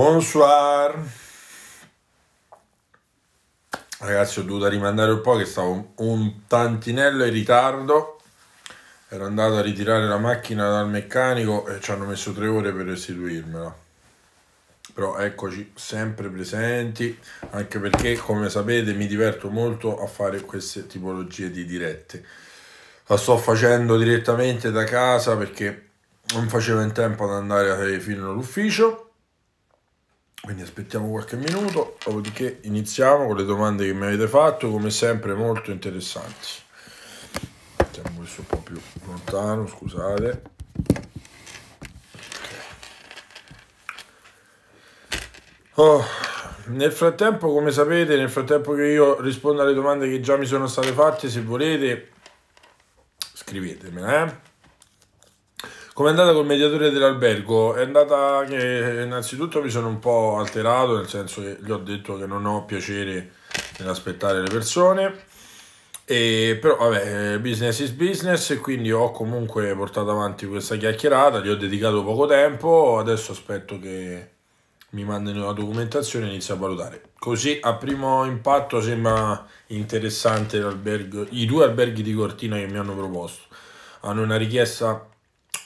Bonsoir. Ragazzi, ho dovuto rimandare un po' che stavo un tantinello in ritardo. Ero andato a ritirare la macchina dal meccanico e ci hanno messo tre ore per restituirmela. Però eccoci sempre presenti, anche perché come sapete mi diverto molto a fare queste tipologie di dirette. La sto facendo direttamente da casa perché non facevo in tempo ad andare fino all'ufficio quindi aspettiamo qualche minuto, dopodiché iniziamo con le domande che mi avete fatto, come sempre molto interessanti. Mettiamo questo un po' più lontano, scusate. Oh, nel frattempo, come sapete, nel frattempo che io rispondo alle domande che già mi sono state fatte, se volete, scrivetemela, eh? Come è andata col mediatore dell'albergo? È andata che innanzitutto mi sono un po' alterato, nel senso che gli ho detto che non ho piacere nell'aspettare le persone. E, però vabbè, eh, business is business e quindi ho comunque portato avanti questa chiacchierata, gli ho dedicato poco tempo, adesso aspetto che mi mandino la documentazione e inizio a valutare. Così a primo impatto sembra interessante l'albergo, i due alberghi di Cortina che mi hanno proposto. Hanno una richiesta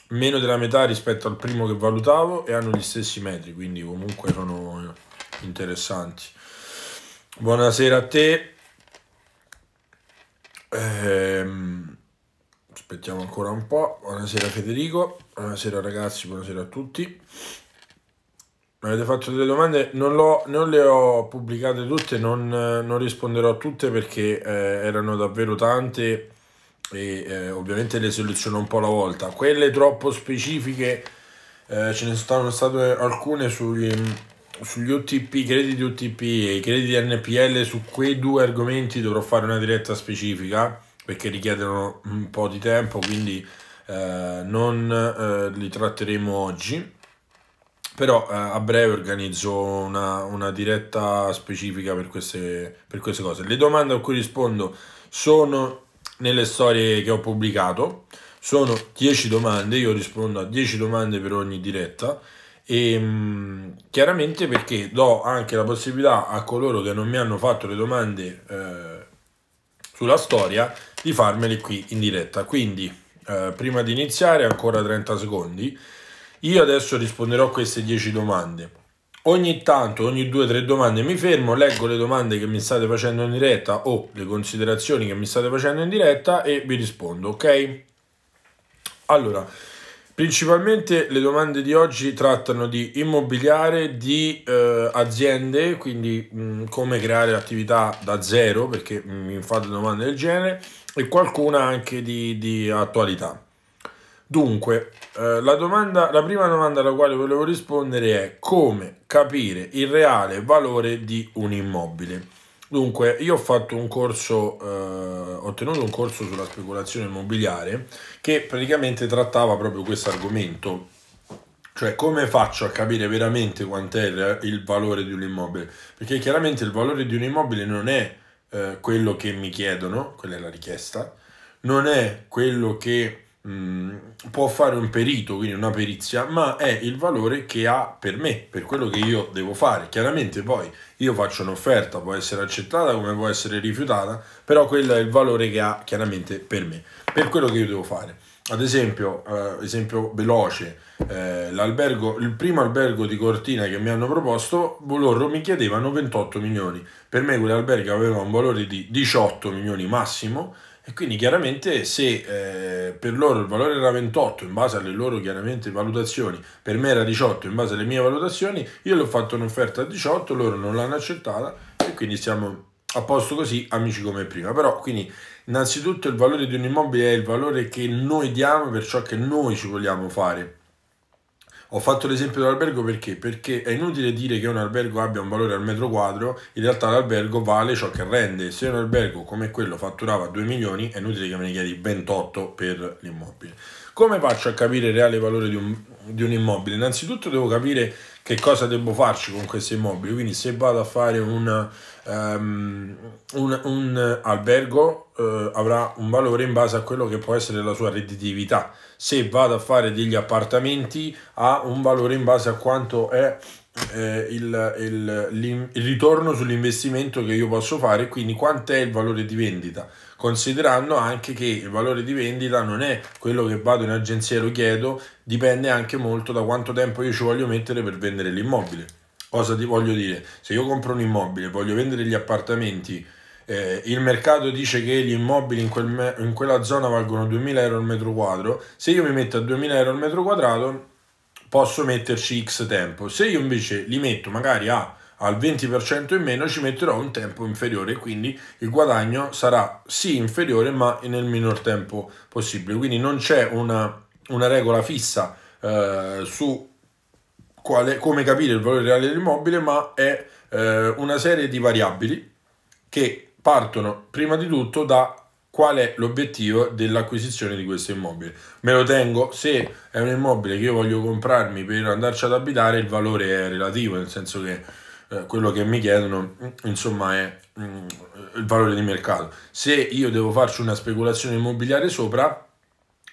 meno della metà rispetto al primo che valutavo e hanno gli stessi metri, quindi comunque sono interessanti. Buonasera a te. Ehm, aspettiamo ancora un po'. Buonasera Federico, buonasera ragazzi, buonasera a tutti. Mi avete fatto delle domande, non, non le ho pubblicate tutte, non, non, risponderò a tutte perché eh, erano davvero tante e eh, ovviamente le seleziono un po' alla volta. Quelle troppo specifiche eh, ce ne sono state alcune mm, sugli, sugli OTP, crediti UTP e i crediti NPL, su quei due argomenti dovrò fare una diretta specifica perché richiedono un po' di tempo, quindi eh, non eh, li tratteremo oggi. Però eh, a breve organizzo una, una diretta specifica per queste, per queste cose. Le domande a cui rispondo sono nelle storie che ho pubblicato. Sono 10 domande, io rispondo a 10 domande per ogni diretta e mh, mm, chiaramente perché do anche la possibilità a coloro che non mi hanno fatto le domande eh, sulla storia di farmele qui in diretta. Quindi eh, prima di iniziare ancora 30 secondi, io adesso risponderò a queste 10 domande. Ogni tanto, ogni due o tre domande mi fermo, leggo le domande che mi state facendo in diretta o le considerazioni che mi state facendo in diretta e vi rispondo, ok? Allora, principalmente le domande di oggi trattano di immobiliare, di eh, aziende, quindi mh, mm, come creare attività da zero, perché mh, mm, mi fate domande del genere, e qualcuna anche di, di attualità. Dunque, eh, la, domanda, la prima domanda alla quale volevo rispondere è come capire il reale valore di un immobile. Dunque, io ho fatto un corso, eh, ho tenuto un corso sulla speculazione immobiliare che praticamente trattava proprio questo argomento. Cioè, come faccio a capire veramente quant'è il valore di un immobile? Perché chiaramente il valore di un immobile non è eh, quello che mi chiedono, quella è la richiesta, non è quello che mh, mm, può fare un perito, quindi una perizia, ma è il valore che ha per me, per quello che io devo fare. Chiaramente poi io faccio un'offerta, può essere accettata come può essere rifiutata, però quello è il valore che ha chiaramente per me, per quello che io devo fare. Ad esempio, eh, esempio veloce, eh, l'albergo, il primo albergo di Cortina che mi hanno proposto, loro mi chiedevano 28 milioni. Per me quell'albergo aveva un valore di 18 milioni massimo, e quindi chiaramente se eh, per loro il valore era 28 in base alle loro valutazioni, per me era 18 in base alle mie valutazioni, io le ho fatto un'offerta a 18, loro non l'hanno accettata e quindi siamo a posto così, amici come prima. Però quindi innanzitutto il valore di un immobile è il valore che noi diamo per ciò che noi ci vogliamo fare ho fatto l'esempio dell'albergo perché? Perché è inutile dire che un albergo abbia un valore al metro quadro, in realtà l'albergo vale ciò che rende. Se un albergo come quello fatturava 2 milioni, è inutile che me ne chiedi 28 per l'immobile. Come faccio a capire il reale valore di un, di un immobile? Innanzitutto devo capire che cosa devo farci con questo immobile. Quindi, se vado a fare una, um, ehm, un, un, albergo, uh, avrà un valore in base a quello che può essere la sua redditività se vado a fare degli appartamenti ha un valore in base a quanto è eh, il, il, il, ritorno sull'investimento che io posso fare, quindi quant'è il valore di vendita, considerando anche che il valore di vendita non è quello che vado in agenzia e lo chiedo, dipende anche molto da quanto tempo io ci voglio mettere per vendere l'immobile. Cosa ti voglio dire? Se io compro un immobile, voglio vendere gli appartamenti eh, il mercato dice che gli immobili in, quel me- in quella zona valgono 2000 euro al metro quadro. Se io mi metto a 2000 euro al metro quadrato, posso metterci X tempo. Se io invece li metto magari a, al 20% in meno, ci metterò un tempo inferiore. Quindi il guadagno sarà sì inferiore, ma nel minor tempo possibile. Quindi non c'è una, una regola fissa eh, su quale, come capire il valore reale dell'immobile, ma è eh, una serie di variabili che partono prima di tutto da qual è l'obiettivo dell'acquisizione di questo immobile. Me lo tengo, se è un immobile che io voglio comprarmi per andarci ad abitare, il valore è relativo, nel senso che eh, quello che mi chiedono, mm, insomma, è mm, il valore di mercato. Se io devo farci una speculazione immobiliare sopra,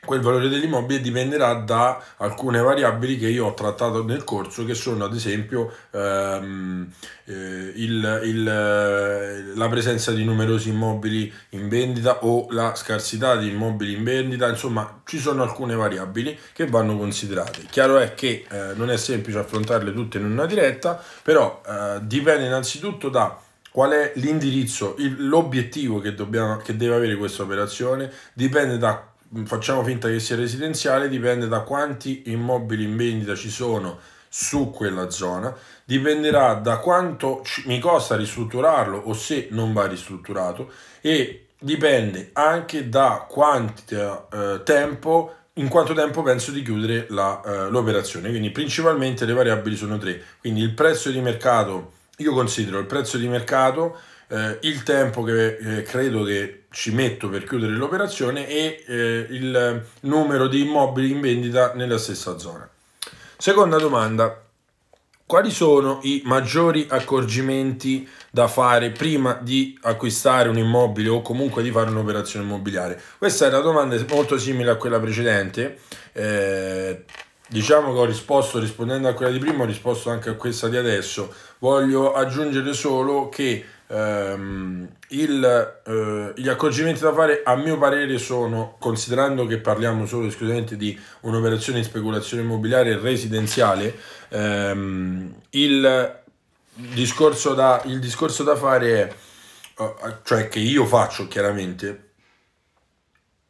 Quel valore dell'immobile dipenderà da alcune variabili che io ho trattato nel corso, che sono ad esempio ehm, eh, il, il, eh, la presenza di numerosi immobili in vendita o la scarsità di immobili in vendita, insomma ci sono alcune variabili che vanno considerate. Chiaro è che eh, non è semplice affrontarle tutte in una diretta, però eh, dipende innanzitutto da Qual è l'indirizzo, l'obiettivo che, dobbiamo, che deve avere questa operazione? Dipende da facciamo finta che sia residenziale, dipende da quanti immobili in vendita ci sono su quella zona, dipenderà da quanto mi costa ristrutturarlo o se non va ristrutturato e dipende anche da quanto eh, tempo in quanto tempo penso di chiudere la, eh, l'operazione quindi principalmente le variabili sono tre quindi il prezzo di mercato io considero il prezzo di mercato eh, il tempo che eh, credo che ci metto per chiudere l'operazione e eh, il numero di immobili in vendita nella stessa zona. Seconda domanda, quali sono i maggiori accorgimenti da fare prima di acquistare un immobile o comunque di fare un'operazione immobiliare? Questa è una domanda molto simile a quella precedente. Eh, diciamo che ho risposto rispondendo a quella di prima, ho risposto anche a questa di adesso. Voglio aggiungere solo che ehm, il, eh, gli accorgimenti da fare a mio parere sono, considerando che parliamo solo esclusivamente di un'operazione di speculazione immobiliare residenziale, ehm, il, discorso da, il discorso da fare è, eh, cioè che io faccio chiaramente,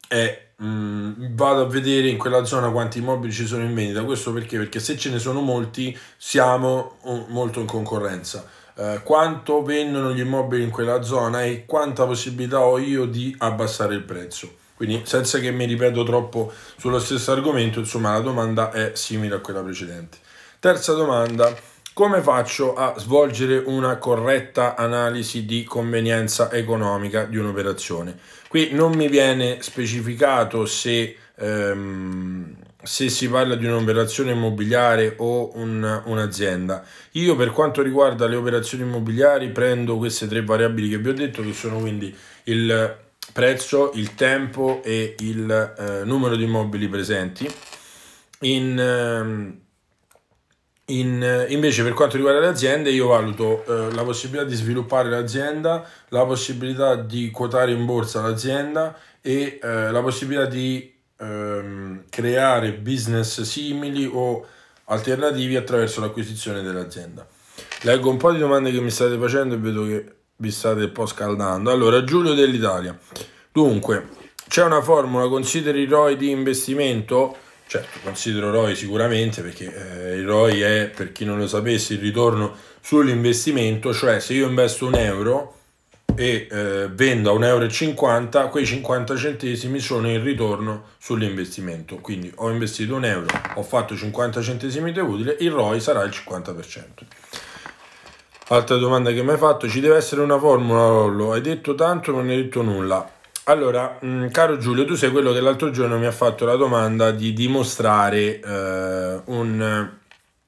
è mm, vado a vedere in quella zona quanti immobili ci sono in vendita. Questo perché? Perché se ce ne sono molti siamo uh, molto in concorrenza eh, quanto vendono gli immobili in quella zona e quanta possibilità ho io di abbassare il prezzo. Quindi senza che mi ripeto troppo sullo stesso argomento, insomma la domanda è simile a quella precedente. Terza domanda, come faccio a svolgere una corretta analisi di convenienza economica di un'operazione? Qui non mi viene specificato se... Ehm, se si parla di un'operazione immobiliare o un, un'azienda. Io per quanto riguarda le operazioni immobiliari prendo queste tre variabili che vi ho detto che sono quindi il prezzo, il tempo e il eh, numero di immobili presenti. In, ehm, in, invece per quanto riguarda le aziende io valuto eh, la possibilità di sviluppare l'azienda, la possibilità di quotare in borsa l'azienda e eh, la possibilità di ehm, creare business simili o alternativi attraverso l'acquisizione dell'azienda. Leggo un po' di domande che mi state facendo e vedo che vi state un po' scaldando. Allora, Giulio dell'Italia. Dunque, c'è una formula, consideri ROI di investimento? Certo, considero ROI sicuramente perché eh, il ROI è, per chi non lo sapesse, il ritorno sull'investimento, cioè se io investo un euro e eh, vendo a 1,50 euro, quei 50 centesimi sono il ritorno sull'investimento. Quindi ho investito un euro, ho fatto 50 centesimi di utile, il ROI sarà il 50%. Altra domanda che mi hai fatto, ci deve essere una formula, Rollo, hai detto tanto non hai detto nulla. Allora, mh, mm, caro Giulio, tu sei quello che l'altro giorno mi ha fatto la domanda di dimostrare eh, un...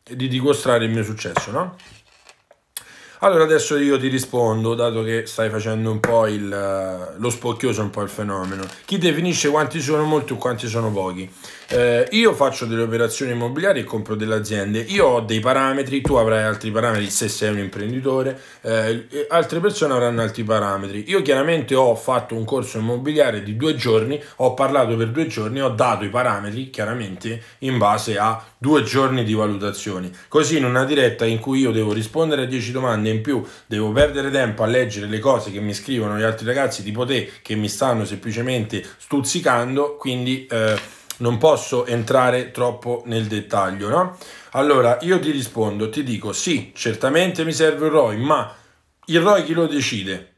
di dimostrare il mio successo, no? Allora adesso io ti rispondo, dato che stai facendo un po' il, eh, lo spocchioso, un po' il fenomeno. Chi definisce quanti sono molti o quanti sono pochi? Eh, io faccio delle operazioni immobiliari e compro delle aziende, io ho dei parametri, tu avrai altri parametri se sei un imprenditore, eh, altre persone avranno altri parametri. Io chiaramente ho fatto un corso immobiliare di due giorni, ho parlato per due giorni, ho dato i parametri chiaramente in base a due giorni di valutazioni. Così in una diretta in cui io devo rispondere a 10 domande in più, devo perdere tempo a leggere le cose che mi scrivono gli altri ragazzi tipo te che mi stanno semplicemente stuzzicando, quindi... Eh, non posso entrare troppo nel dettaglio, no? Allora io ti rispondo, ti dico sì, certamente mi serve un ROI, ma il ROI chi lo decide?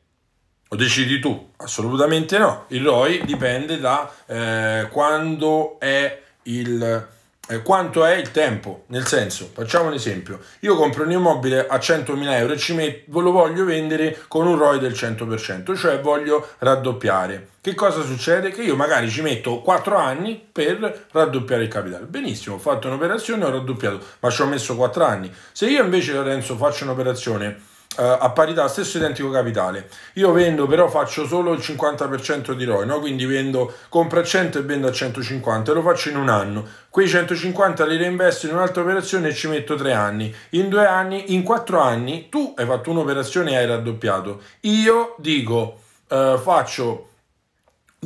Lo decidi tu? Assolutamente no. Il ROI dipende da eh, quando è il eh, quanto è il tempo. Nel senso, facciamo un esempio: io compro un immobile a 100.000 euro e met- lo voglio vendere con un ROI del 100%, cioè voglio raddoppiare. Che cosa succede? Che io magari ci metto 4 anni per raddoppiare il capitale. Benissimo, ho fatto un'operazione ho raddoppiato, ma ci ho messo 4 anni. Se io invece, Lorenzo, faccio un'operazione eh, a parità stesso identico capitale io vendo però faccio solo il 50% di ROI no? quindi vendo compro a 100 e vendo a 150 e lo faccio in un anno quei 150 li reinvesto in un'altra operazione e ci metto 3 anni in 2 anni in 4 anni tu hai fatto un'operazione e hai raddoppiato io dico eh, faccio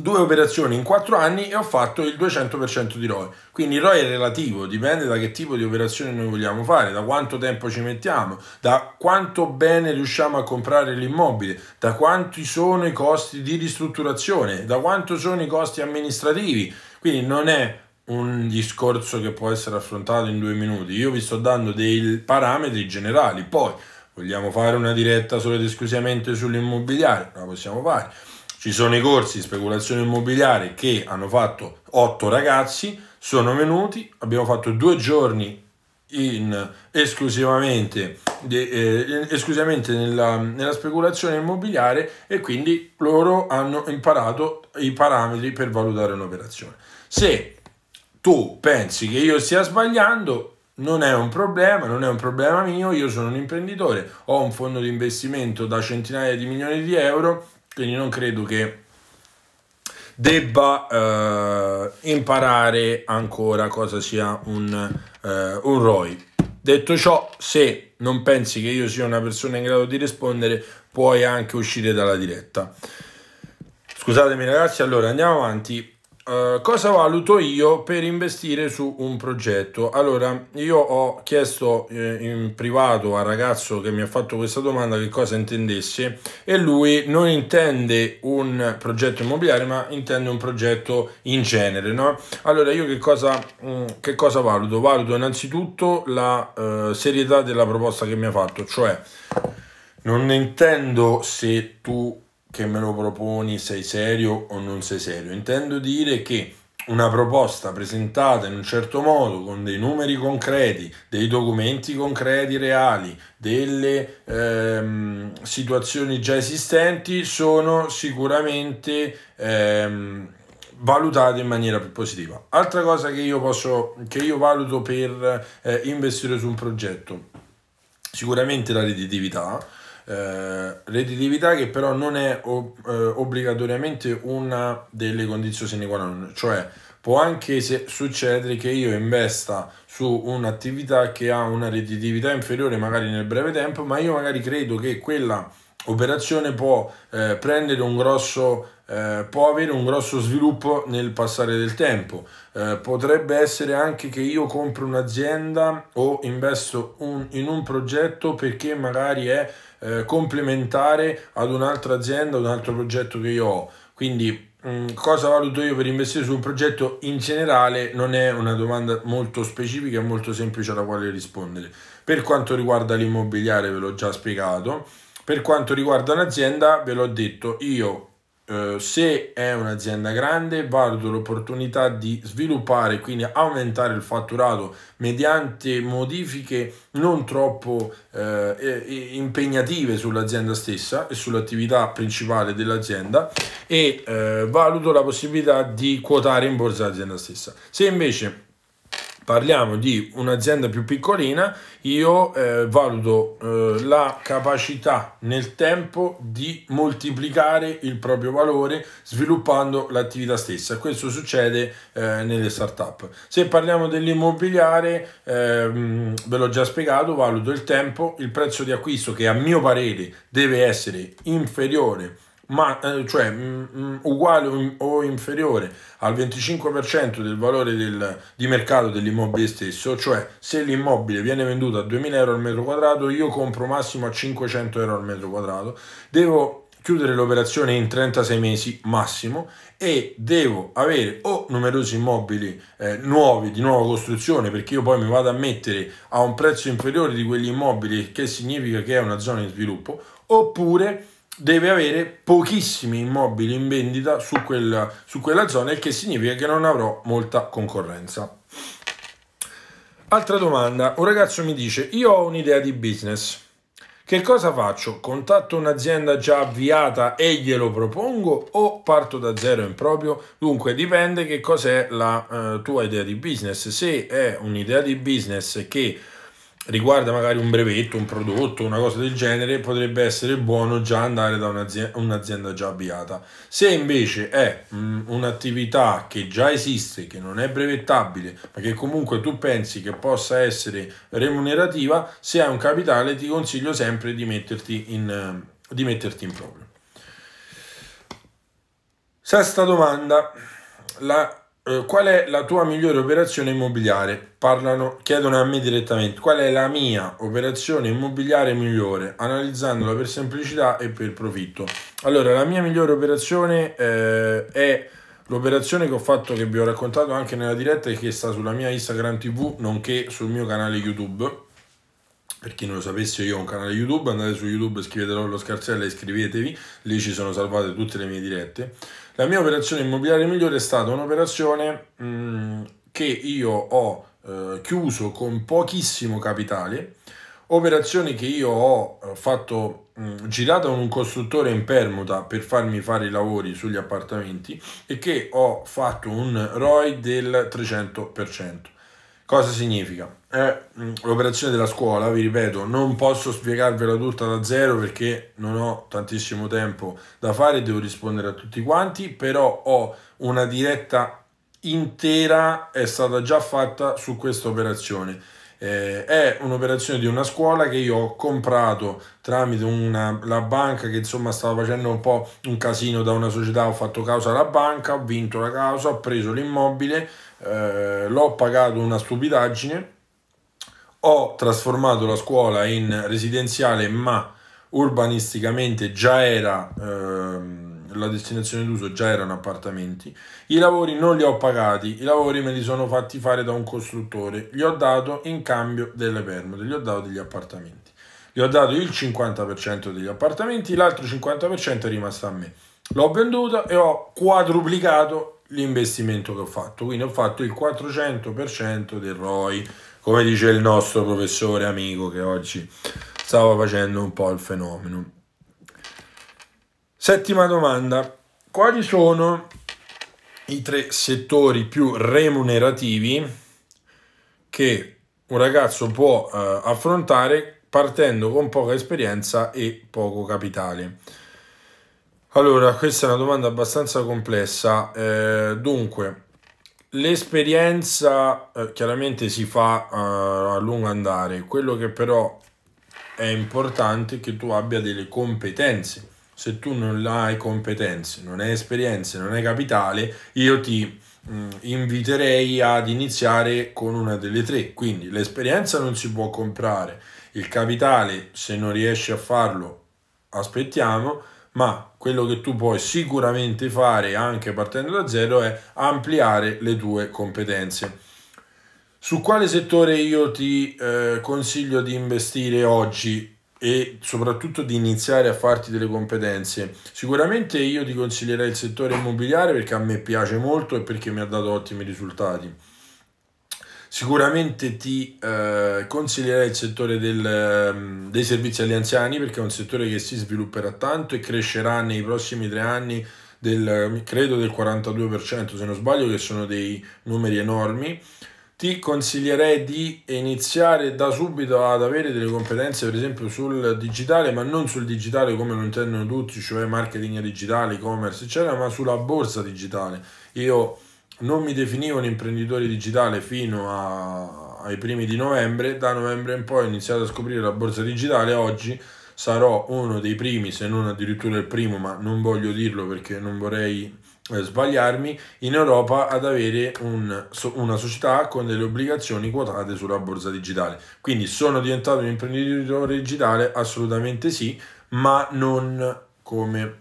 due operazioni in quattro anni e ho fatto il 200% di ROI. Quindi il ROI è relativo, dipende da che tipo di operazione noi vogliamo fare, da quanto tempo ci mettiamo, da quanto bene riusciamo a comprare l'immobile, da quanti sono i costi di ristrutturazione, da quanto sono i costi amministrativi. Quindi non è un discorso che può essere affrontato in due minuti. Io vi sto dando dei parametri generali, poi vogliamo fare una diretta solo ed esclusivamente sull'immobiliare, la possiamo fare ci sono i corsi di speculazione immobiliare che hanno fatto otto ragazzi, sono venuti, abbiamo fatto due giorni in, esclusivamente, de, eh, esclusivamente nella, nella, speculazione immobiliare e quindi loro hanno imparato i parametri per valutare un'operazione. Se tu pensi che io stia sbagliando, non è un problema, non è un problema mio, io sono un imprenditore, ho un fondo di investimento da centinaia di milioni di euro quindi non credo che debba eh, imparare ancora cosa sia un, eh, un ROI. Detto ciò, se non pensi che io sia una persona in grado di rispondere, puoi anche uscire dalla diretta. Scusatemi ragazzi, allora andiamo avanti. Eh, cosa valuto io per investire su un progetto? Allora, io ho chiesto eh, in privato al ragazzo che mi ha fatto questa domanda che cosa intendesse e lui non intende un progetto immobiliare ma intende un progetto in genere. No? Allora, io che cosa, mh, mm, che cosa valuto? Valuto innanzitutto la uh, serietà della proposta che mi ha fatto, cioè non intendo se tu che me lo proponi sei serio o non sei serio. Intendo dire che una proposta presentata in un certo modo con dei numeri concreti, dei documenti concreti reali, delle ehm, situazioni già esistenti sono sicuramente ehm, valutate in maniera più positiva. Altra cosa che io, posso, che io valuto per eh, investire su un progetto, sicuramente la redditività eh, redditività che però non è ob- eh, obbligatoriamente una delle condizioni sine qua non, cioè può anche se- succedere che io investa su un'attività che ha una redditività inferiore magari nel breve tempo, ma io magari credo che quella operazione può eh, prendere un grosso eh, può avere un grosso sviluppo nel passare del tempo. Eh, potrebbe essere anche che io compro un'azienda o investo un, in un progetto perché magari è eh, complementare ad un'altra azienda, ad un altro progetto che io ho. Quindi mm, cosa valuto io per investire su un progetto in generale non è una domanda molto specifica e molto semplice alla quale rispondere. Per quanto riguarda l'immobiliare ve l'ho già spiegato, per quanto riguarda un'azienda ve l'ho detto, io eh, se è un'azienda grande valuto l'opportunità di sviluppare, quindi aumentare il fatturato mediante modifiche non troppo eh, impegnative sull'azienda stessa e sull'attività principale dell'azienda e eh, valuto la possibilità di quotare in borsa l'azienda stessa. Se invece parliamo di un'azienda più piccolina, io eh, valuto eh, la capacità nel tempo di moltiplicare il proprio valore sviluppando l'attività stessa. Questo succede eh, nelle startup. Se parliamo dell'immobiliare, ehm, ve l'ho già spiegato, valuto il tempo, il prezzo di acquisto che a mio parere deve essere inferiore ma, eh, cioè, mm, mm, uguale o inferiore al 25% del valore del, di mercato dell'immobile stesso, cioè se l'immobile viene venduto a 2000 euro al metro quadrato, io compro massimo a 500 euro al metro quadrato, devo chiudere l'operazione in 36 mesi massimo e devo avere o numerosi immobili eh, nuovi di nuova costruzione perché io poi mi vado a mettere a un prezzo inferiore di quegli immobili che significa che è una zona di sviluppo oppure deve avere pochissimi immobili in vendita su, quel, su quella zona, il che significa che non avrò molta concorrenza. Altra domanda, un ragazzo mi dice, io ho un'idea di business, che cosa faccio? Contatto un'azienda già avviata e glielo propongo o parto da zero in proprio? Dunque dipende che cos'è la eh, tua idea di business. Se è un'idea di business che riguarda magari un brevetto, un prodotto, una cosa del genere, potrebbe essere buono già andare da un'azienda, un'azienda già avviata. Se invece è un'attività che già esiste, che non è brevettabile, ma che comunque tu pensi che possa essere remunerativa, se hai un capitale ti consiglio sempre di metterti in, di metterti in proprio. Sesta domanda. La eh, qual è la tua migliore operazione immobiliare? Parlano, chiedono a me direttamente qual è la mia operazione immobiliare migliore, analizzandola per semplicità e per profitto. Allora, la mia migliore operazione eh, è l'operazione che ho fatto, che vi ho raccontato anche nella diretta e che sta sulla mia Instagram TV, nonché sul mio canale YouTube. Per chi non lo sapesse, io ho un canale YouTube, andate su YouTube, scrivete lo scarsello e iscrivetevi, lì ci sono salvate tutte le mie dirette. La mia operazione immobiliare migliore è stata un'operazione mm, che io ho eh, chiuso con pochissimo capitale, operazione che io ho eh, fatto mm, girata con un costruttore in permuta per farmi fare i lavori sugli appartamenti e che ho fatto un ROI del 300%. Cosa significa? È mm, l'operazione della scuola, vi ripeto, non posso spiegarvela tutta da zero perché non ho tantissimo tempo da fare, devo rispondere a tutti quanti, però ho una diretta intera, è stata già fatta su questa operazione. Eh, è un'operazione di una scuola che io ho comprato tramite una, la banca che insomma stava facendo un po' un casino da una società, ho fatto causa alla banca, ho vinto la causa, ho preso l'immobile, eh, l'ho pagato una stupidaggine, ho trasformato la scuola in residenziale, ma urbanisticamente già era ehm, la destinazione d'uso, già erano appartamenti. I lavori non li ho pagati, i lavori me li sono fatti fare da un costruttore, gli ho dato in cambio delle permute, gli ho dato degli appartamenti. Gli ho dato il 50% degli appartamenti, l'altro 50% è rimasto a me. L'ho venduta e ho quadruplicato l'investimento che ho fatto. Quindi ho fatto il 400% del ROI, come dice il nostro professore amico che oggi stava facendo un po' il fenomeno. Settima domanda. Quali sono i tre settori più remunerativi che un ragazzo può eh, affrontare partendo con poca esperienza e poco capitale? Allora, questa è una domanda abbastanza complessa. Eh, dunque, l'esperienza eh, chiaramente si fa eh, a lungo andare, quello che però è importante è che tu abbia delle competenze. Se tu non hai competenze, non hai esperienze, non hai capitale, io ti mh, mm, inviterei ad iniziare con una delle tre. Quindi l'esperienza non si può comprare, il capitale se non riesci a farlo aspettiamo ma quello che tu puoi sicuramente fare anche partendo da zero è ampliare le tue competenze. Su quale settore io ti eh, consiglio di investire oggi e soprattutto di iniziare a farti delle competenze? Sicuramente io ti consiglierei il settore immobiliare perché a me piace molto e perché mi ha dato ottimi risultati Sicuramente ti eh, consiglierei il settore del, ehm, dei servizi agli anziani perché è un settore che si svilupperà tanto e crescerà nei prossimi tre anni del, credo del 42% se non sbaglio che sono dei numeri enormi ti consiglierei di iniziare da subito ad avere delle competenze per esempio sul digitale ma non sul digitale come lo intendono tutti cioè marketing digitale e-commerce eccetera ma sulla borsa digitale io non mi definivo un imprenditore digitale fino a, ai primi di novembre, da novembre in poi ho iniziato a scoprire la borsa digitale, oggi sarò uno dei primi, se non addirittura il primo, ma non voglio dirlo perché non vorrei eh, sbagliarmi, in Europa ad avere un, una società con delle obbligazioni quotate sulla borsa digitale. Quindi sono diventato un imprenditore digitale? Assolutamente sì, ma non come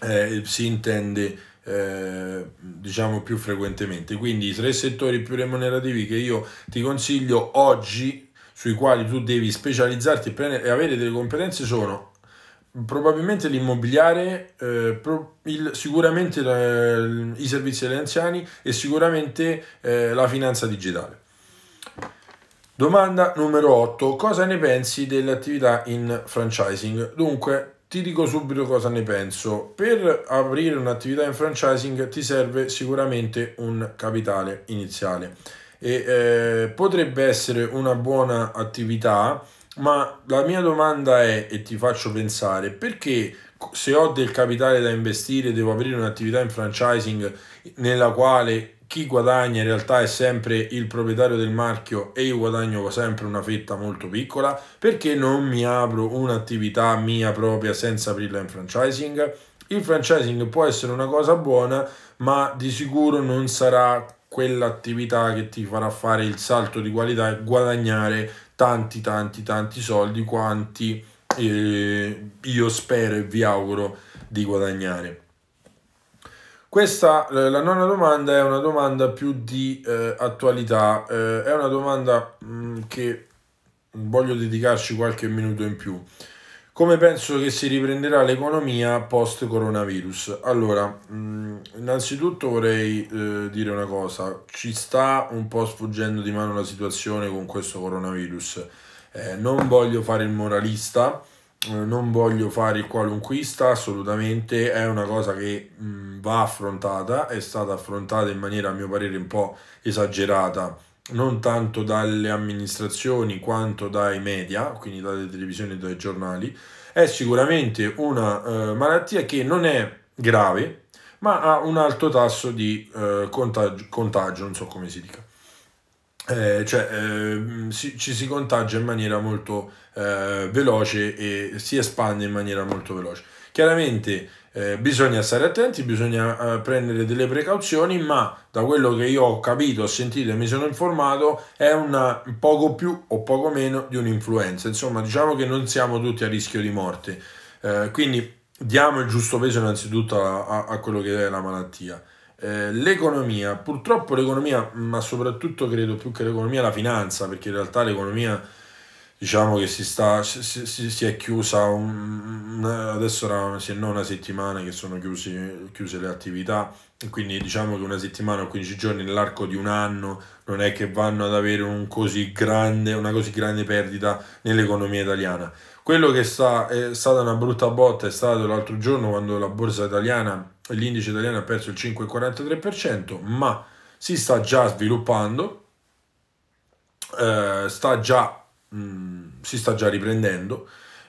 eh, si intende eh, diciamo più frequentemente. Quindi i tre settori più remunerativi che io ti consiglio oggi, sui quali tu devi specializzarti e avere delle competenze sono probabilmente l'immobiliare, eh, pro, il, sicuramente la, i servizi agli anziani e sicuramente eh, la finanza digitale. Domanda numero 8. Cosa ne pensi delle attività in franchising? Dunque, ti dico subito cosa ne penso. Per aprire un'attività in franchising ti serve sicuramente un capitale iniziale e eh, potrebbe essere una buona attività, ma la mia domanda è e ti faccio pensare perché se ho del capitale da investire devo aprire un'attività in franchising nella quale chi guadagna in realtà è sempre il proprietario del marchio e io guadagno sempre una fetta molto piccola, perché non mi apro un'attività mia propria senza aprirla in franchising? Il franchising può essere una cosa buona, ma di sicuro non sarà quell'attività che ti farà fare il salto di qualità e guadagnare tanti tanti tanti soldi quanti eh, io spero e vi auguro di guadagnare. Questa, eh, la nona domanda, è una domanda più di eh, attualità, eh, è una domanda mh, mm, che voglio dedicarci qualche minuto in più. Come penso che si riprenderà l'economia post coronavirus? Allora, mh, mm, innanzitutto vorrei eh, dire una cosa, ci sta un po' sfuggendo di mano la situazione con questo coronavirus. Eh, non voglio fare il moralista, eh, non voglio fare il qualunquista assolutamente, è una cosa che mh, va affrontata, è stata affrontata in maniera a mio parere un po' esagerata, non tanto dalle amministrazioni quanto dai media, quindi dalle televisioni e dai giornali, è sicuramente una eh, malattia che non è grave, ma ha un alto tasso di eh, contagio, contagio, non so come si dica. Eh, cioè, eh, si, ci si contagia in maniera molto eh, veloce e si espande in maniera molto veloce. Chiaramente eh, bisogna stare attenti, bisogna eh, prendere delle precauzioni, ma da quello che io ho capito, ho sentito e mi sono informato, è un poco più o poco meno di un'influenza. Insomma, diciamo che non siamo tutti a rischio di morte. quindi diamo il giusto peso innanzitutto a, a, a quello che è la malattia. Eh, l'economia, purtroppo l'economia, ma soprattutto credo più che l'economia la finanza, perché in realtà l'economia diciamo che si, sta, si, si, si è chiusa un, adesso era, se no una settimana che sono chiusi, chiuse le attività quindi diciamo che una settimana o 15 giorni nell'arco di un anno non è che vanno ad avere un così grande, una così grande perdita nell'economia italiana quello che sta, è stata una brutta botta è stato l'altro giorno quando la borsa italiana l'indice italiano ha perso il 5,43%, ma si sta già sviluppando, eh, sta già, mh, mm, si sta già riprendendo.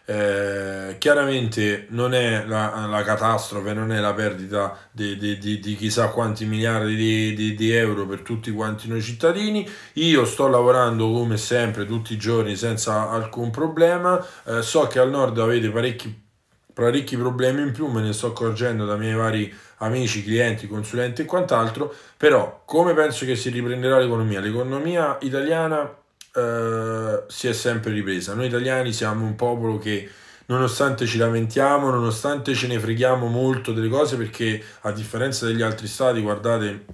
Eh, chiaramente non è la, la, catastrofe, non è la perdita di, di, di, di chissà quanti miliardi di, euro per tutti quanti noi cittadini. Io sto lavorando come sempre tutti i giorni senza alcun problema. Eh, so che al nord avete parecchi problemi ricchi problemi in più, me ne sto accorgendo da miei vari amici, clienti, consulenti e quant'altro, però come penso che si riprenderà l'economia? L'economia italiana eh, si è sempre ripresa, noi italiani siamo un popolo che nonostante ci lamentiamo, nonostante ce ne freghiamo molto delle cose, perché a differenza degli altri stati, guardate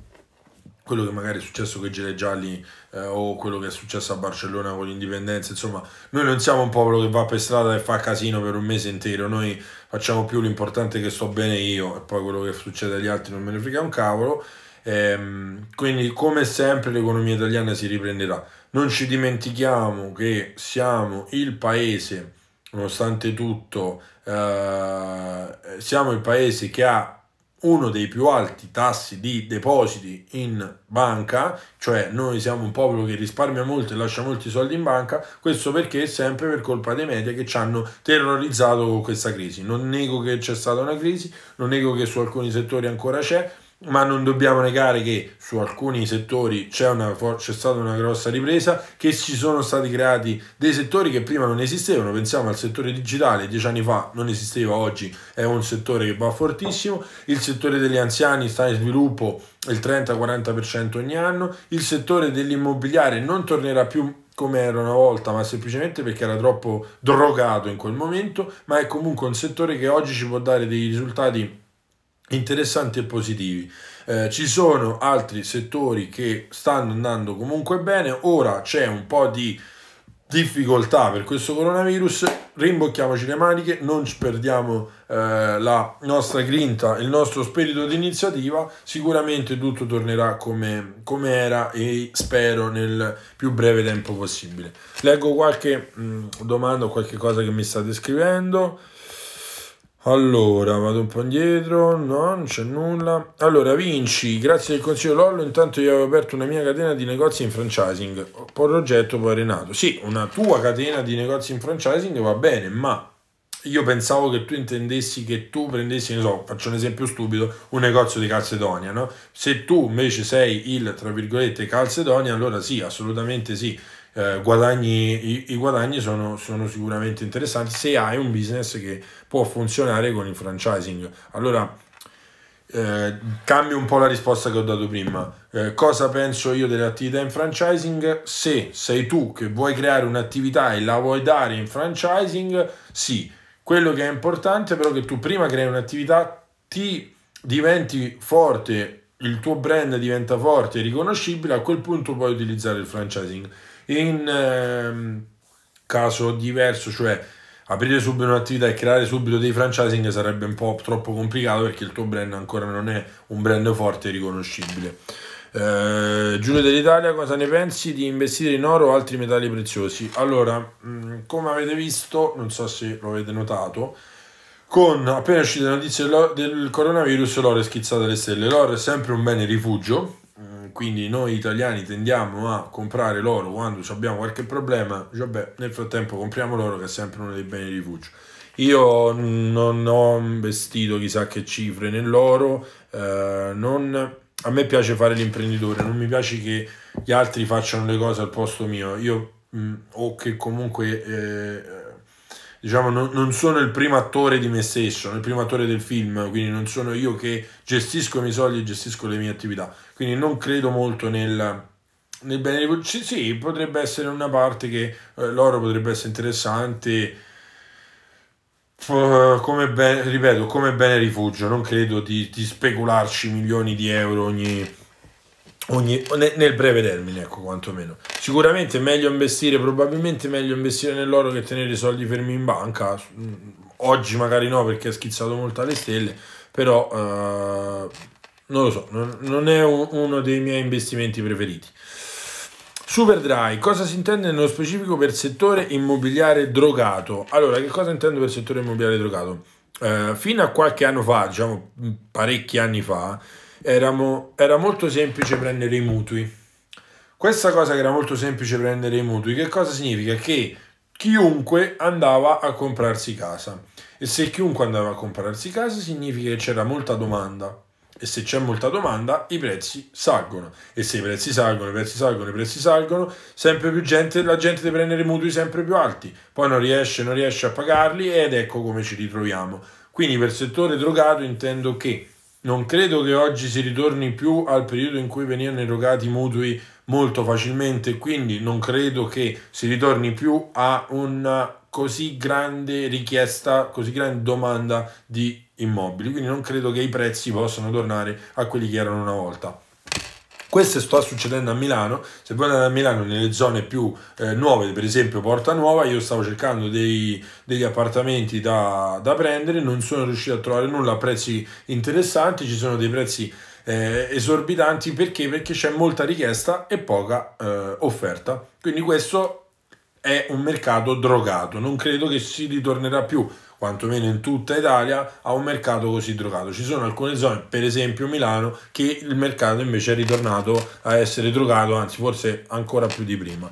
quello che magari è successo con i gilet gialli eh, o quello che è successo a Barcellona con l'Indipendenza, insomma, noi non siamo un popolo che va per strada e fa casino per un mese intero, noi facciamo più l'importante che sto bene io e poi quello che succede agli altri non me ne frega un cavolo. Ehm, quindi, come sempre, l'economia italiana si riprenderà. Non ci dimentichiamo che siamo il paese, nonostante tutto, eh, siamo il paese che ha uno dei più alti tassi di depositi in banca, cioè noi siamo un popolo che risparmia molto e lascia molti soldi in banca, questo perché è sempre per colpa dei media che ci hanno terrorizzato con questa crisi. Non nego che c'è stata una crisi, non nego che su alcuni settori ancora c'è, ma non dobbiamo negare che su alcuni settori c'è, una, c'è, stata una grossa ripresa, che ci sono stati creati dei settori che prima non esistevano, pensiamo al settore digitale, dieci anni fa non esisteva, oggi è un settore che va fortissimo, il settore degli anziani sta in sviluppo il 30-40% ogni anno, il settore dell'immobiliare non tornerà più come era una volta, ma semplicemente perché era troppo drogato in quel momento, ma è comunque un settore che oggi ci può dare dei risultati interessanti e positivi. Eh, ci sono altri settori che stanno andando comunque bene, ora c'è un po' di difficoltà per questo coronavirus, rimbocchiamoci le maniche, non perdiamo eh, la nostra grinta, il nostro spirito di iniziativa, sicuramente tutto tornerà come, come, era e spero nel più breve tempo possibile. Leggo qualche mh, mm, domanda o qualche cosa che mi state scrivendo. Allora, vado un po' indietro, no, non c'è nulla. Allora, Vinci, grazie del consiglio Lollo, intanto io avevo aperto una mia catena di negozi in franchising, poi progetto poi Renato. Sì, una tua catena di negozi in franchising va bene, ma io pensavo che tu intendessi che tu prendessi, non so, faccio un esempio stupido, un negozio di Calcedonia, no? Se tu invece sei il, tra virgolette, Calcedonia, allora sì, assolutamente sì, eh, guadagni, i, i, guadagni sono, sono sicuramente interessanti se hai un business che può funzionare con il franchising. Allora, eh, cambio un po' la risposta che ho dato prima. Eh, cosa penso io delle attività in franchising? Se sei tu che vuoi creare un'attività e la vuoi dare in franchising, sì. Quello che è importante però è che tu prima crei un'attività, ti diventi forte, il tuo brand diventa forte e riconoscibile, a quel punto puoi utilizzare il franchising. In ehm, caso diverso, cioè aprire subito un'attività e creare subito dei franchising sarebbe un po' troppo complicato perché il tuo brand ancora non è un brand forte e riconoscibile. Eh, Giulio dell'Italia, cosa ne pensi di investire in oro o altri metalli preziosi? Allora, mm, come avete visto, non so se lo avete notato, con appena uscite la notizia del coronavirus l'oro è schizzato alle stelle. L'oro è sempre un bene rifugio, quindi noi italiani tendiamo a comprare l'oro quando abbiamo qualche problema, vabbè, nel frattempo compriamo l'oro che è sempre uno dei beni di rifugio. Io non ho investito chissà che cifre nell'oro, eh, non, a me piace fare l'imprenditore, non mi piace che gli altri facciano le cose al posto mio, io mh, mm, o che comunque... Eh, diciamo, non, non, sono il primo attore di me stesso, il primo attore del film, quindi non sono io che gestisco i miei soldi e gestisco le mie attività. Quindi non credo molto nel, nel bene. Sì, sì, potrebbe essere una parte che eh, loro potrebbe essere interessante. Eh, come ben, ripeto, come bene rifugio, non credo di, di specularci milioni di euro ogni, Ogni, nel breve termine, ecco quantomeno. Sicuramente è meglio investire, probabilmente è meglio investire nell'oro che tenere i soldi fermi in banca. Mm, oggi magari no perché è schizzato molto alle stelle, però eh, non lo so, non, è uno dei miei investimenti preferiti. Super dry, cosa si intende nello specifico per settore immobiliare drogato? Allora, che cosa intendo per settore immobiliare drogato? Eh, fino a qualche anno fa, diciamo parecchi anni fa, eramo, era molto semplice prendere i mutui. Questa cosa che era molto semplice prendere i mutui, che cosa significa? Che chiunque andava a comprarsi casa. E se chiunque andava a comprarsi casa significa che c'era molta domanda. E se c'è molta domanda i prezzi salgono. E se i prezzi salgono, i prezzi salgono, i prezzi salgono, sempre più gente, la gente deve prendere mutui sempre più alti. Poi non riesce, non riesce a pagarli ed ecco come ci ritroviamo. Quindi per settore drogato intendo che non credo che oggi si ritorni più al periodo in cui venivano erogati mutui molto facilmente, quindi non credo che si ritorni più a una così grande richiesta, così grande domanda di immobili, quindi non credo che i prezzi possano tornare a quelli che erano una volta. Questo sta succedendo a Milano, se voi andate a Milano nelle zone più eh, nuove, per esempio Porta Nuova, io stavo cercando dei, degli appartamenti da, da, prendere, non sono riuscito a trovare nulla a prezzi interessanti, ci sono dei prezzi eh, esorbitanti perché? perché? c'è molta richiesta e poca eh, offerta. Quindi questo è un mercato drogato, non credo che si ritornerà più quantomeno in tutta Italia, a un mercato così drogato. Ci sono alcune zone, per esempio Milano, che il mercato invece è ritornato a essere drogato, anzi forse ancora più di prima.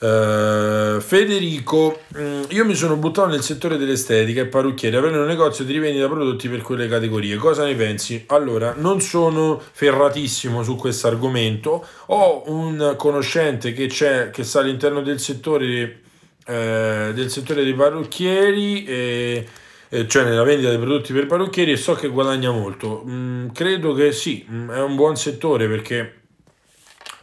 Uh, Federico, mm, io mi sono buttato nel settore dell'estetica e parrucchiere, avendo un negozio di rivendita prodotti per quelle categorie. Cosa ne pensi? Allora, non sono ferratissimo su questo argomento. Ho un conoscente che c'è, che sta all'interno del settore eh, del settore dei parrucchieri, eh, eh, cioè nella vendita dei prodotti per parrucchieri e so che guadagna molto. Mm, credo che sì, mm, è un buon settore perché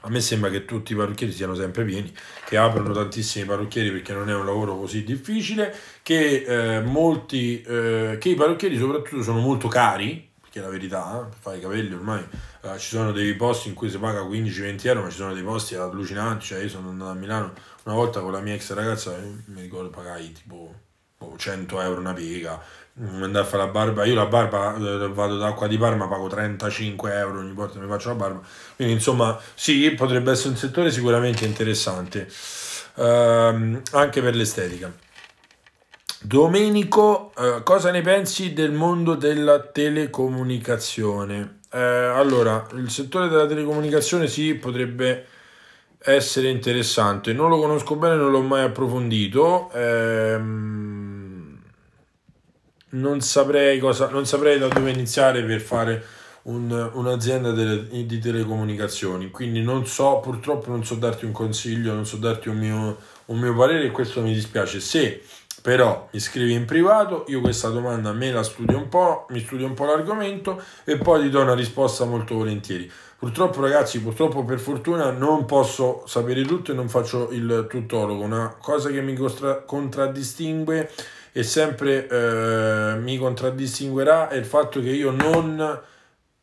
a me sembra che tutti i parrucchieri siano sempre pieni, che aprono tantissimi parrucchieri perché non è un lavoro così difficile, che, eh, molti, eh, che i parrucchieri soprattutto sono molto cari, perché è la verità, eh, fai i capelli ormai, eh, ci sono dei posti in cui si paga 15-20 euro, ma ci sono dei posti allucinanti, cioè io sono andato a Milano una volta con la mia ex ragazza, eh, mi ricordo, pagai tipo 100 boh, euro una piega, andare a fare la barba, io la barba eh, vado da qua di Parma, pago 35 euro ogni volta che mi faccio la barba, quindi insomma sì, potrebbe essere un settore sicuramente interessante, ehm, anche per l'estetica. Domenico, eh, cosa ne pensi del mondo della telecomunicazione? Eh, allora, il settore della telecomunicazione sì, potrebbe essere interessante. Non lo conosco bene, non l'ho mai approfondito. Ehm, non, saprei cosa, non saprei da dove iniziare per fare un, un'azienda delle, di telecomunicazioni. Quindi non so, purtroppo non so darti un consiglio, non so darti un mio, un mio parere e questo mi dispiace. Se però mi scrivi in privato, io questa domanda me la studio un po', mi studio un po' l'argomento e poi ti do una risposta molto volentieri. Purtroppo ragazzi, purtroppo per fortuna non posso sapere tutto e non faccio il tuttologo. Una cosa che mi contraddistingue e sempre eh, mi contraddistinguerà è il fatto che io non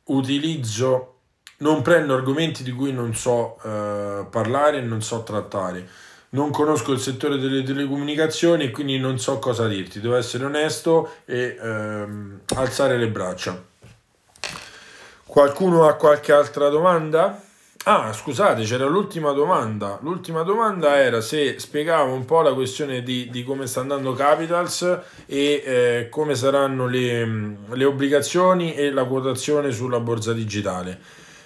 utilizzo, non prendo argomenti di cui non so eh, parlare e non so trattare. Non conosco il settore delle telecomunicazioni e quindi non so cosa dirti. Devo essere onesto e ehm, alzare le braccia. Qualcuno ha qualche altra domanda? Ah, scusate, c'era l'ultima domanda. L'ultima domanda era se spiegavo un po' la questione di, di come sta andando Capitals e eh, come saranno le, le, obbligazioni e la quotazione sulla borsa digitale.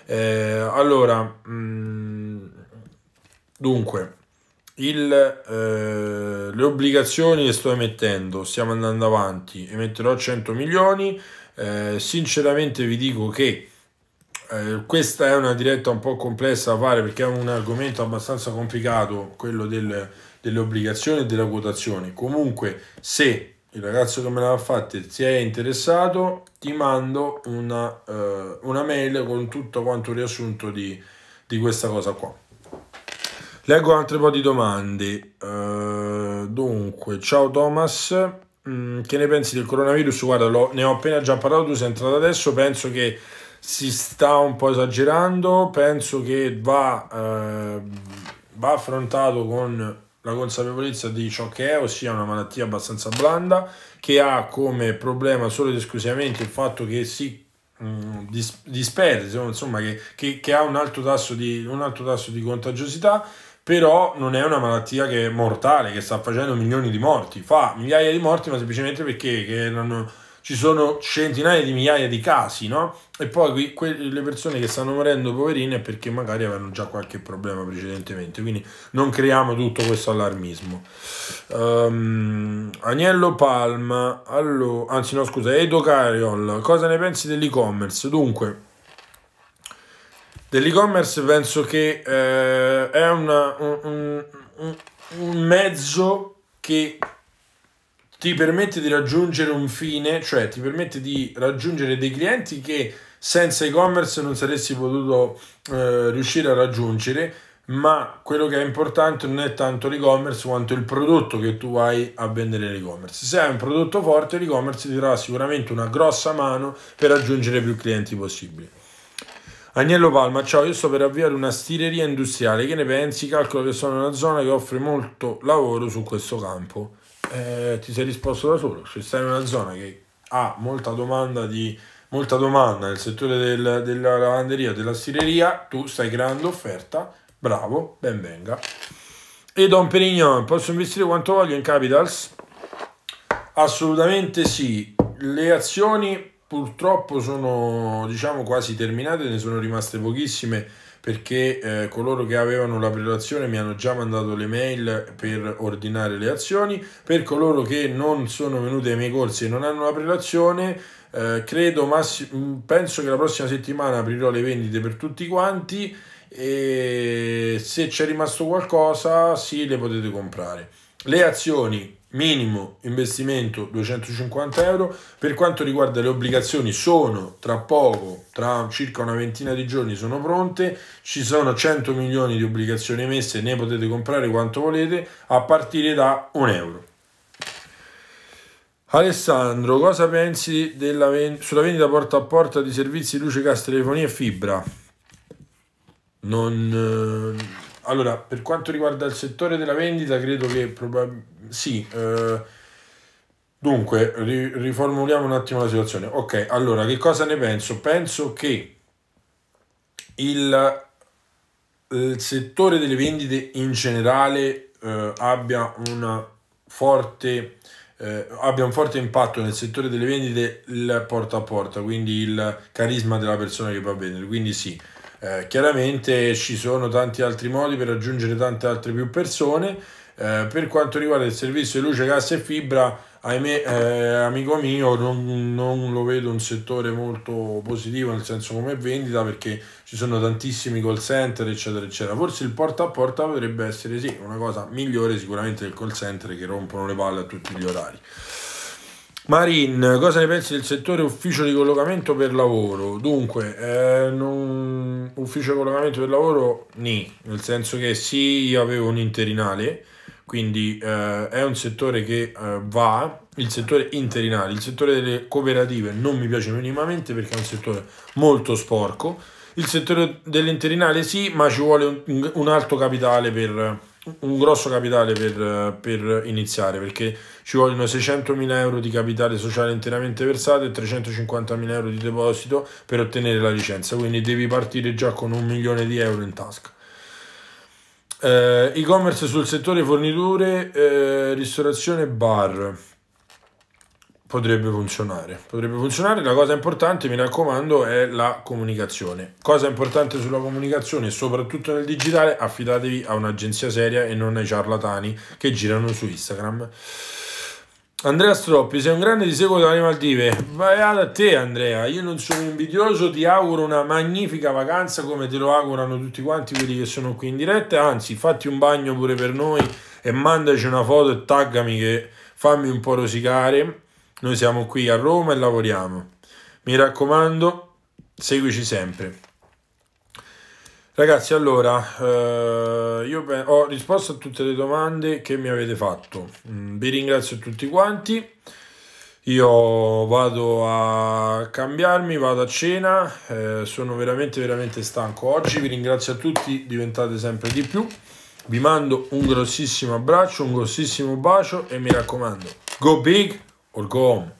Eh, allora, mh, dunque, il, eh, le obbligazioni le sto emettendo, stiamo andando avanti, emetterò 100 milioni. Eh, sinceramente vi dico che eh, questa è una diretta un po' complessa da fare perché è un argomento abbastanza complicato, quello del, delle obbligazioni e della quotazione. Comunque, se il ragazzo che me l'ha fatta ti è interessato, ti mando una, eh, una mail con tutto quanto riassunto di, di, questa cosa qua. Leggo altre po' di domande. Uh, dunque, ciao Thomas, mm, che ne pensi del coronavirus? Guarda, lo, ne ho appena già parlato, tu sei entrato adesso, penso che si sta un po' esagerando, penso che va, eh, va affrontato con la consapevolezza di ciò che è, ossia una malattia abbastanza blanda, che ha come problema solo ed esclusivamente il fatto che si mh, mm, dis- disperse, insomma, che, che, che, ha un alto, tasso di, un alto tasso di contagiosità, però non è una malattia che è mortale, che sta facendo milioni di morti, fa migliaia di morti, ma semplicemente perché che non ci sono centinaia di migliaia di casi, no? E poi que- le persone che stanno morendo poverine perché magari avevano già qualche problema precedentemente, quindi non creiamo tutto questo allarmismo. Um, Agnello Palma, allo- anzi no scusa, Edo Cariol, cosa ne pensi dell'e-commerce? Dunque, dell'e-commerce penso che eh, è una, un, un, un mezzo che ti permette di raggiungere un fine, cioè ti permette di raggiungere dei clienti che senza e-commerce non saresti potuto eh, riuscire a raggiungere, ma quello che è importante non è tanto l'e-commerce quanto il prodotto che tu vai a vendere l'e-commerce. Se hai un prodotto forte, l'e-commerce ti darà sicuramente una grossa mano per raggiungere più clienti possibili. Agnello Palma, ciao, io sto per avviare una stileria industriale, che ne pensi? Calcolo che sono una zona che offre molto lavoro su questo campo eh, ti sei risposto da solo, se stai in una zona che ha molta domanda, di, molta domanda nel settore del, della lavanderia, della stireria, tu stai creando offerta, bravo, ben venga. E Don Perignon, posso investire quanto voglio in Capitals? Assolutamente sì, le azioni purtroppo sono diciamo quasi terminate, ne sono rimaste pochissime perché eh, coloro che avevano la prelazione mi hanno già mandato le mail per ordinare le azioni, per coloro che non sono venuti ai miei corsi e non hanno la prelazione eh, credo massi- mm, penso che la prossima settimana aprirò le vendite per tutti quanti e se c'è rimasto qualcosa sì le potete comprare le azioni minimo investimento 250 euro. Per quanto riguarda le obbligazioni, sono tra poco, tra circa una ventina di giorni, sono pronte. Ci sono 100 milioni di obbligazioni emesse, ne potete comprare quanto volete a partire da un euro. Alessandro, cosa pensi ven sulla vendita porta a porta di servizi luce, gas, telefonia e fibra? Non. Eh allora, per quanto riguarda il settore della vendita, credo che probabilmente sì. Eh, dunque, ri- riformuliamo un attimo la situazione. Ok, allora, che cosa ne penso? Penso che il, il settore delle vendite in generale eh, abbia, forte, eh, abbia un forte impatto nel settore delle vendite il porta a porta, quindi il carisma della persona che va a vendere. Quindi sì eh, chiaramente ci sono tanti altri modi per raggiungere tante altre più persone. Eh, per quanto riguarda il servizio di luce, gas e fibra, ahimè, eh, amico mio, non, non, lo vedo un settore molto positivo nel senso come vendita perché ci sono tantissimi call center, eccetera, eccetera. Forse il porta a porta potrebbe essere sì, una cosa migliore sicuramente del call center che rompono le palle a tutti gli orari. Marin, cosa ne pensi del settore ufficio di collocamento per lavoro? Dunque, eh, non... ufficio di collocamento per lavoro, ni, nel senso che sì, io avevo un interinale, quindi eh, è un settore che eh, va, il settore interinale, il settore delle cooperative non mi piace minimamente perché è un settore molto sporco, il settore dell'interinale sì, ma ci vuole un, un alto capitale per un grosso capitale per, per iniziare perché ci vogliono 600.000 euro di capitale sociale interamente versato e 350.000 euro di deposito per ottenere la licenza quindi devi partire già con un milione di euro in tasca eh, e-commerce sul settore forniture eh, ristorazione bar potrebbe funzionare. Potrebbe funzionare. La cosa importante, mi raccomando, è la comunicazione. Cosa importante sulla comunicazione, soprattutto nel digitale, affidatevi a un'agenzia seria e non ai ciarlatani che girano su Instagram. Andrea Stroppi, sei un grande diseguo dalle Maldive. Vai a te, Andrea. Io non sono invidioso, ti auguro una magnifica vacanza come te lo augurano tutti quanti quelli che sono qui in diretta. Anzi, fatti un bagno pure per noi e mandaci una foto e taggami che fammi un po' rosicare noi siamo qui a Roma e lavoriamo. Mi raccomando, seguici sempre. Ragazzi, allora, eh, io ho risposto a tutte le domande che mi avete fatto. Mm, vi ringrazio tutti quanti. Io vado a cambiarmi, vado a cena, eh, sono veramente veramente stanco oggi, vi ringrazio a tutti, diventate sempre di più, vi mando un grossissimo abbraccio, un grossissimo bacio e mi raccomando, go big, Orgón.